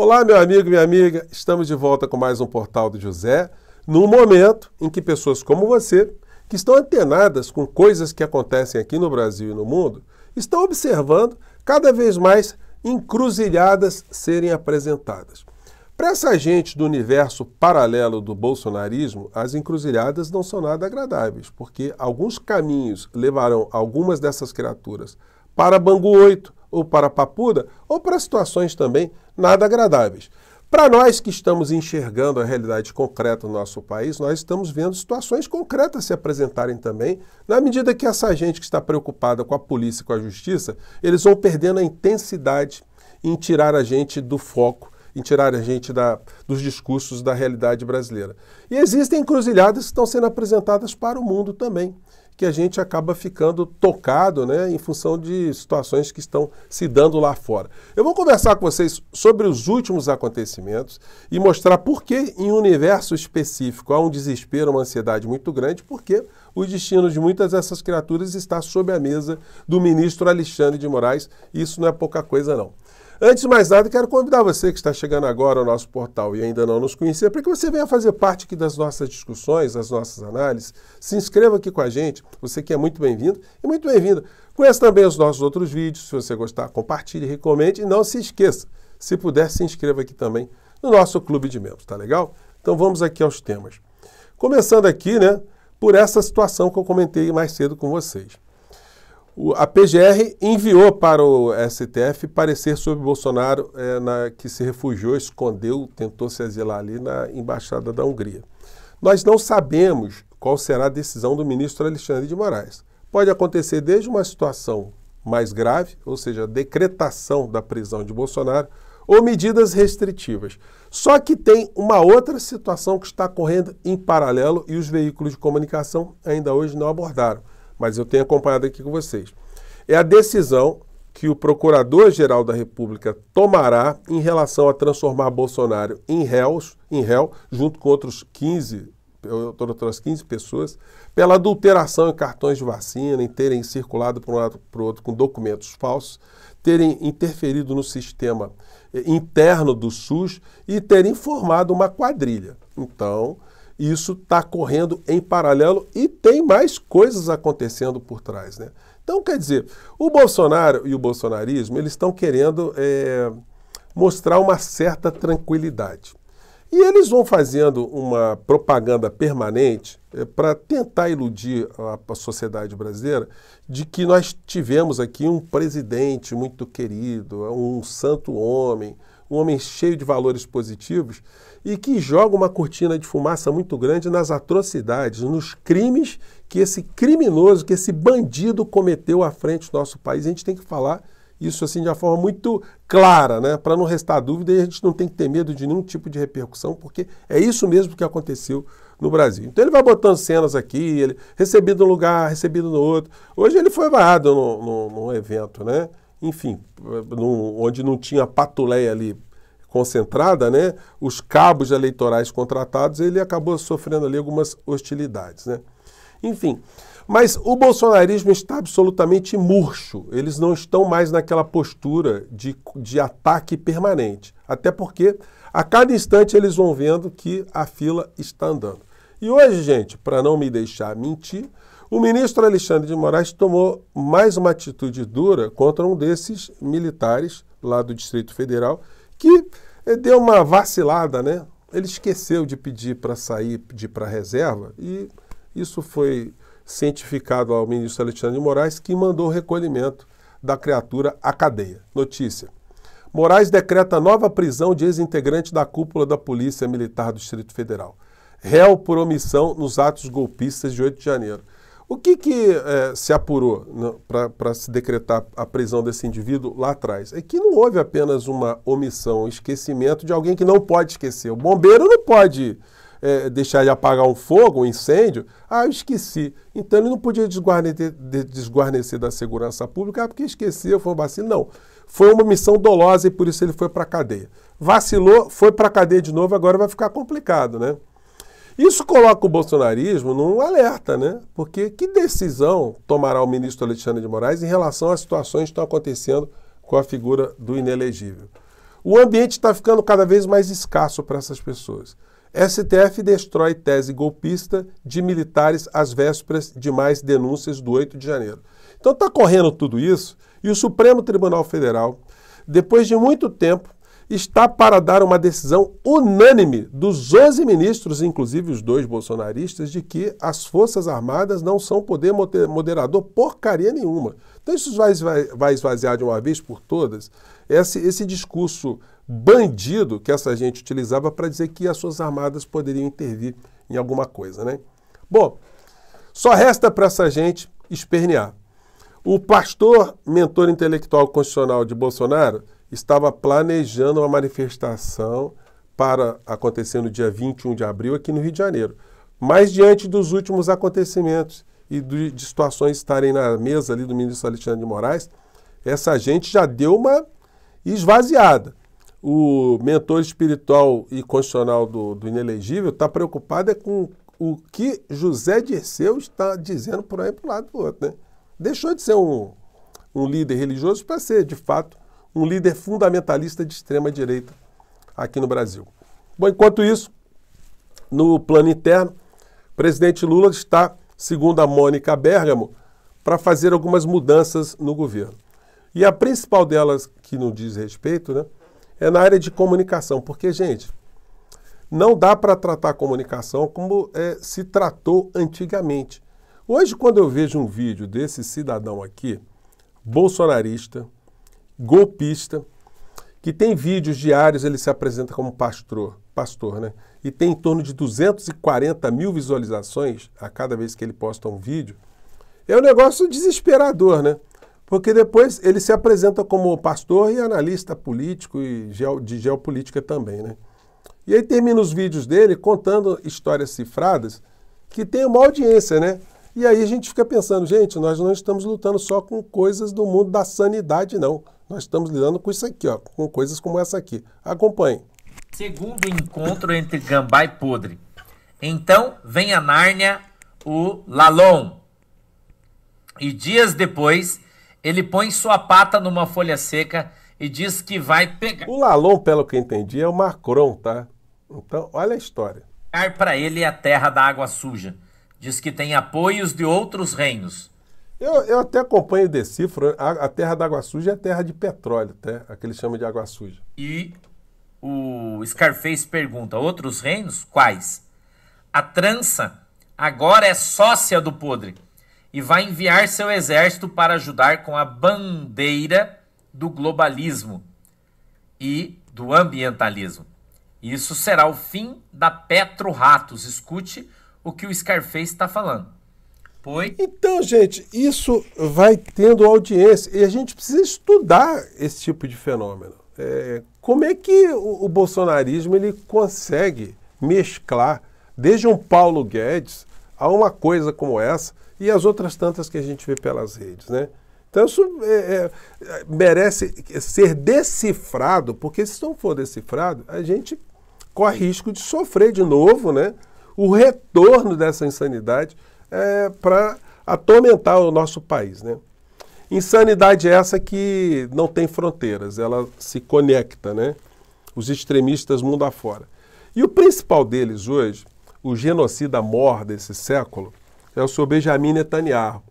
Olá, meu amigo, minha amiga. Estamos de volta com mais um Portal do José, num momento em que pessoas como você, que estão antenadas com coisas que acontecem aqui no Brasil e no mundo, estão observando cada vez mais encruzilhadas serem apresentadas. Para essa gente do universo paralelo do bolsonarismo, as encruzilhadas não são nada agradáveis, porque alguns caminhos levarão algumas dessas criaturas para Bangu 8, ou para papuda, ou para situações também nada agradáveis. Para nós que estamos enxergando a realidade concreta no nosso país, nós estamos vendo situações concretas se apresentarem também, na medida que essa gente que está preocupada com a polícia e com a justiça, eles vão perdendo a intensidade em tirar a gente do foco, em tirar a gente da, dos discursos da realidade brasileira. E existem encruzilhadas que estão sendo apresentadas para o mundo também que a gente acaba ficando tocado né, em função de situações que estão se dando lá fora. Eu vou conversar com vocês sobre os últimos acontecimentos e mostrar por que, em um universo específico, há um desespero, uma ansiedade muito grande, porque o destino de muitas dessas criaturas está sob a mesa do ministro Alexandre de Moraes. isso não é pouca coisa, não. Antes de mais nada, quero convidar você que está chegando agora ao nosso portal e ainda não nos conhecer, para que você venha fazer parte aqui das nossas discussões, das nossas análises. Se inscreva aqui com a gente, você que é muito bem-vindo e muito bem-vinda. Conheça também os nossos outros vídeos, se você gostar, compartilhe, recomende e não se esqueça, se puder, se inscreva aqui também no nosso clube de membros, tá legal? Então vamos aqui aos temas. Começando aqui, né, por essa situação que eu comentei mais cedo com vocês a PGR enviou para o STF parecer sobre Bolsonaro, é, na, que se refugiou, escondeu, tentou se exilar ali na Embaixada da Hungria. Nós não sabemos qual será a decisão do ministro Alexandre de Moraes. Pode acontecer desde uma situação mais grave, ou seja, a decretação da prisão de Bolsonaro, ou medidas restritivas. Só que tem uma outra situação que está correndo em paralelo e os veículos de comunicação ainda hoje não abordaram mas eu tenho acompanhado aqui com vocês. É a decisão que o Procurador-Geral da República tomará em relação a transformar Bolsonaro em, réus, em réu, junto com outros 15 outras 15 pessoas, pela adulteração em cartões de vacina, em terem circulado para um lado para o outro com documentos falsos, terem interferido no sistema eh, interno do SUS e terem formado uma quadrilha. Então, isso está correndo em paralelo e tem mais coisas acontecendo por trás. Né? Então, quer dizer, o Bolsonaro e o bolsonarismo eles estão querendo é, mostrar uma certa tranquilidade. E eles vão fazendo uma propaganda permanente é, eh, para tentar iludir a, a, sociedade brasileira de que nós tivemos aqui um presidente muito querido, um santo homem, um homem cheio de valores positivos e que joga uma cortina de fumaça muito grande nas atrocidades, nos crimes que esse criminoso, que esse bandido cometeu à frente do nosso país. A gente tem que falar isso assim de uma forma muito clara, né? Para não restar dúvida, e a gente não tem que ter medo de nenhum tipo de repercussão, porque é isso mesmo que aconteceu no Brasil. Então ele vai botando cenas aqui, ele recebido no lugar, recebido no outro. Hoje ele foi vaiado num evento, né? enfim, no, onde não tinha patuleia ali concentrada, né, os cabos eleitorais contratados, ele acabou sofrendo ali algumas hostilidades, né? Enfim, mas o bolsonarismo está absolutamente murcho. Eles não estão mais naquela postura de, de ataque permanente. Até porque a cada instante eles vão vendo que a fila está andando. E hoje, gente, para não me deixar mentir, o ministro Alexandre de Moraes tomou mais uma atitude dura contra um desses militares lá do Distrito Federal que eh, deu uma vacilada, né? Ele esqueceu de pedir para sair, pedir para reserva e isso foi cientificado ao ministro Alexandre de Moraes, que mandou o recolhimento da criatura à cadeia. Notícia. Moraes decreta nova prisão de ex-integrante da cúpula da Polícia Militar do Distrito Federal. Réu por omissão nos atos golpistas de 8 de janeiro. O que, que é, se apurou para se decretar a prisão desse indivíduo lá atrás? É que não houve apenas uma omissão, um esquecimento de alguém que não pode esquecer. O bombeiro não pode é, deixar de apagar um fogo, um incêndio. Ah, eu esqueci. Então ele não podia desguarnecer, desguarnecer da segurança pública ah, porque esqueceu, foi um vacilo. Não. Foi uma omissão dolosa e por isso ele foi para a cadeia. Vacilou, foi para a cadeia de novo, agora vai ficar complicado, né? Isso coloca o bolsonarismo num alerta, né? Porque que decisão tomará o ministro Alexandre de Moraes em relação às situações que estão acontecendo com a figura do inelegível? O ambiente está ficando cada vez mais escasso para essas pessoas. STF destrói tese golpista de militares às vésperas de mais denúncias do 8 de janeiro. Então está correndo tudo isso e o Supremo Tribunal Federal, depois de muito tempo, está para dar uma decisão unânime dos 11 ministros, inclusive os dois bolsonaristas, de que as Forças Armadas não são poder moderador porcaria nenhuma. Então isso vai, vai, vai esvaziar de uma vez por todas esse, esse discurso bandido que essa gente utilizava para dizer que as Forças Armadas poderiam intervir em alguma coisa, né? Bom, só resta para essa gente espernear. O pastor, mentor intelectual constitucional de Bolsonaro, estava planejando uma manifestação para acontecer no dia 21 de abril aqui no Rio de Janeiro. Mas diante dos últimos acontecimentos e de, de situações estarem na mesa ali do ministro Alexandre de Moraes, essa gente já deu uma esvaziada. O mentor espiritual e constitucional do, do inelegível está preocupado é com o que José Dirceu está dizendo por aí para o lado do outro. Né? Deixou de ser um, um líder religioso para ser, de fato, um líder fundamentalista de extrema direita aqui no Brasil. Bom, enquanto isso, no plano interno, o presidente Lula está, segundo a Mônica Bergamo, para fazer algumas mudanças no governo. E a principal delas, que não diz respeito, né, é na área de comunicação, porque, gente, não dá para tratar a comunicação como é, se tratou antigamente. Hoje, quando eu vejo um vídeo desse cidadão aqui, bolsonarista, golpista, que tem vídeos diários, ele se apresenta como pastor, pastor né? e tem em torno de 240 mil visualizações a cada vez que ele posta um vídeo, é um negócio desesperador, né? Porque depois ele se apresenta como pastor e analista político e de geopolítica também, né? E aí termina os vídeos dele contando histórias cifradas que tem uma audiência, né? E aí a gente fica pensando, gente, nós não estamos lutando só com coisas do mundo da sanidade, não. Nós estamos lidando com isso aqui, ó, com coisas como essa aqui. Acompanhe. Segundo encontro entre Gambá e Podre. Então vem a Nárnia o Lalon. E dias depois, ele põe sua pata numa folha seca e diz que vai pegar. O Lalon, pelo que entendi, é o Macron, tá? Então, olha a história. Para ele a terra da água suja. Diz que tem apoios de outros reinos. Eu, eu até acompanho o decifro. A, a terra da água suja é terra de petróleo, até, né? a que eles chamam de água suja. E o Scarface pergunta: outros reinos? Quais? A trança agora é sócia do podre e vai enviar seu exército para ajudar com a bandeira do globalismo e do ambientalismo. Isso será o fim da Petro Ratos. Escute o que o Scarface está falando. Então, gente, isso vai tendo audiência e a gente precisa estudar esse tipo de fenômeno. É, como é que o, o bolsonarismo ele consegue mesclar desde um Paulo Guedes a uma coisa como essa e as outras tantas que a gente vê pelas redes, né? Então isso é, é, merece ser decifrado, porque se não for decifrado, a gente corre risco de sofrer de novo, né? O retorno dessa insanidade é, para atormentar o nosso país. Né? Insanidade é essa que não tem fronteiras, ela se conecta, né? Os extremistas mundo afora. E o principal deles hoje, o genocida mor desse século, é o seu Benjamin Netanyahu,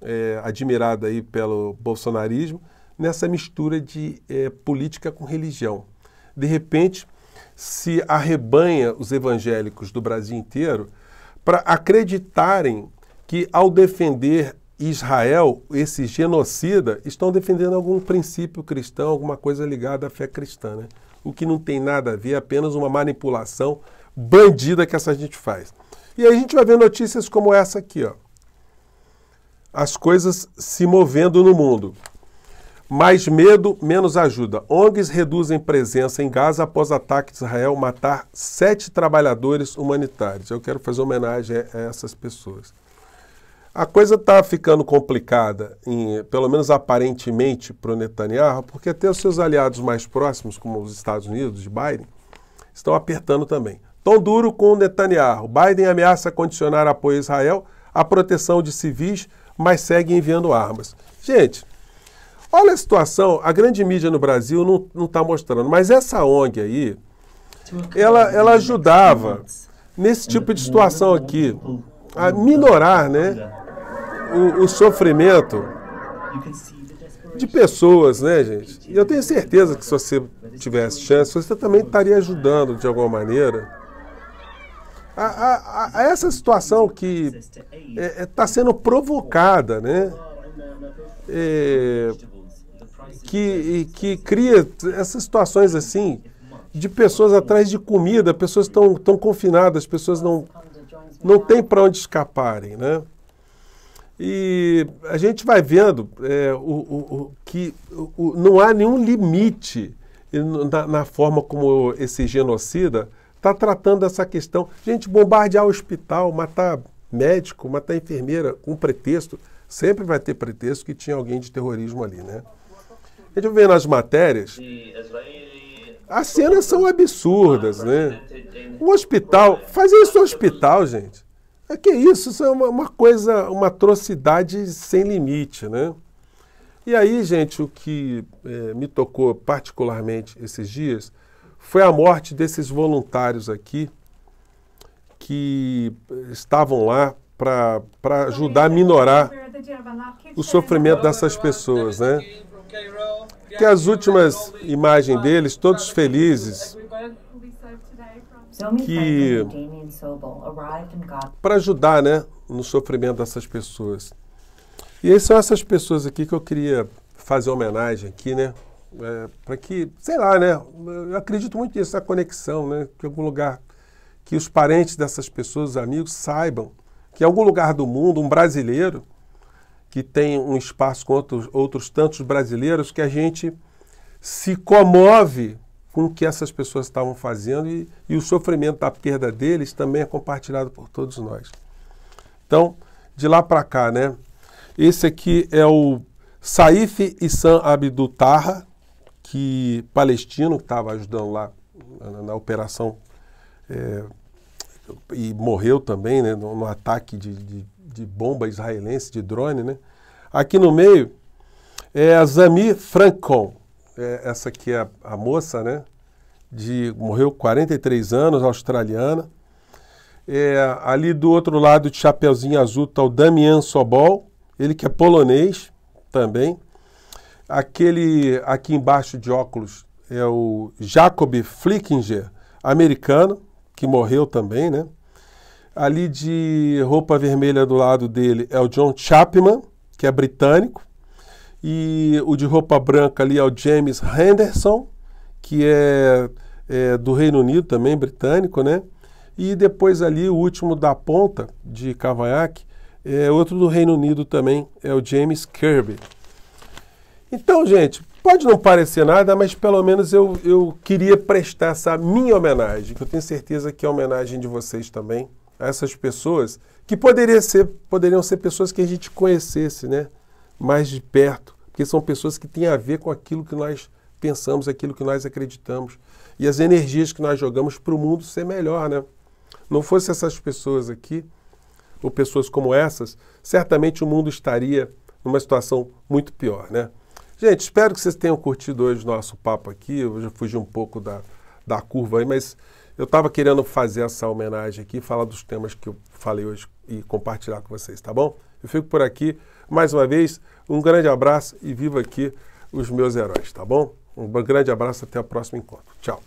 é, admirado aí pelo bolsonarismo, nessa mistura de é, política com religião. De repente, se arrebanha os evangélicos do Brasil inteiro para acreditarem que, ao defender Israel, esse genocida, estão defendendo algum princípio cristão, alguma coisa ligada à fé cristã. Né? O que não tem nada a ver, é apenas uma manipulação bandida que essa gente faz. E aí a gente vai ver notícias como essa aqui, ó. As coisas se movendo no mundo. Mais medo, menos ajuda. ONGs reduzem presença em Gaza após ataque de Israel matar sete trabalhadores humanitários. Eu quero fazer homenagem a essas pessoas. A coisa está ficando complicada, em, pelo menos aparentemente, para o Netanyahu, porque até os seus aliados mais próximos, como os Estados Unidos, de Biden, estão apertando também. Tão duro com o Netanyahu. Biden ameaça condicionar apoio a Israel à proteção de civis, mas segue enviando armas. Gente. Olha a situação, a grande mídia no Brasil não está mostrando, mas essa ONG aí, ela, ela ajudava nesse tipo de situação aqui a minorar né, o, o sofrimento de pessoas, né, gente? E eu tenho certeza que se você tivesse chance, você também estaria ajudando de alguma maneira. A, a, a essa situação que está é, é tá sendo provocada, né? É, que, que cria essas situações assim de pessoas atrás de comida, pessoas estão tão confinadas, pessoas não não tem para onde escaparem, né? E a gente vai vendo é, o, o, o, que o, não há nenhum limite na, na forma como esse genocida está tratando essa questão. Gente, bombardear o hospital, matar médico, matar enfermeira com pretexto, sempre vai ter pretexto que tinha alguém de terrorismo ali, né? A gente vê nas matérias. As cenas são absurdas, ah, né? Um hospital. Fazer isso no hospital, gente. É que isso, isso é uma, uma coisa, uma atrocidade sem limite, né? E aí, gente, o que é, me tocou particularmente esses dias foi a morte desses voluntários aqui que estavam lá para ajudar a minorar o sofrimento dessas pessoas, né? que as últimas imagens deles, todos felizes, que para ajudar, né, no sofrimento dessas pessoas. E são essas pessoas aqui que eu queria fazer homenagem aqui, né, é, para que, sei lá, né, eu acredito muito nisso, conexão, né, que algum lugar que os parentes dessas pessoas, os amigos, saibam que em algum lugar do mundo um brasileiro que tem um espaço com outros, outros tantos brasileiros que a gente se comove com o que essas pessoas estavam fazendo e, e o sofrimento da perda deles também é compartilhado por todos nós. Então, de lá para cá, né? Esse aqui é o Saif Issam Abdul Tarra, que palestino que estava ajudando lá na, na operação é, e morreu também, né, no, no ataque de, de de bomba israelense, de drone, né? Aqui no meio é a Zami Francon, é, essa aqui é a, a, moça, né? De, morreu 43 anos, australiana. É, ali do outro lado, de chapeuzinho azul, está o Damian Sobol, ele que é polonês também. Aquele aqui embaixo de óculos é o Jacob Flickinger, americano, que morreu também, né? Ali de roupa vermelha do lado dele é o John Chapman, que é britânico. E o de roupa branca ali é o James Henderson, que é, é do Reino Unido também, britânico, né? E depois ali o último da ponta de cavanhaque é outro do Reino Unido também, é o James Kirby. Então, gente, pode não parecer nada, mas pelo menos eu, eu queria prestar essa minha homenagem, que eu tenho certeza que é homenagem de vocês também essas pessoas que poderia ser, poderiam ser pessoas que a gente conhecesse né, mais de perto, porque são pessoas que têm a ver com aquilo que nós pensamos, aquilo que nós acreditamos e as energias que nós jogamos para o mundo ser melhor. Né? Não fosse essas pessoas aqui, ou pessoas como essas, certamente o mundo estaria numa situação muito pior. Né? Gente, espero que vocês tenham curtido hoje o nosso papo aqui. Eu já fugi um pouco da, da curva aí, mas eu estava querendo fazer essa homenagem aqui, falar dos temas que eu falei hoje e compartilhar com vocês, tá bom? Eu fico por aqui. Mais uma vez, um grande abraço e viva aqui os meus heróis, tá bom? Um grande abraço, até o próximo encontro. Tchau.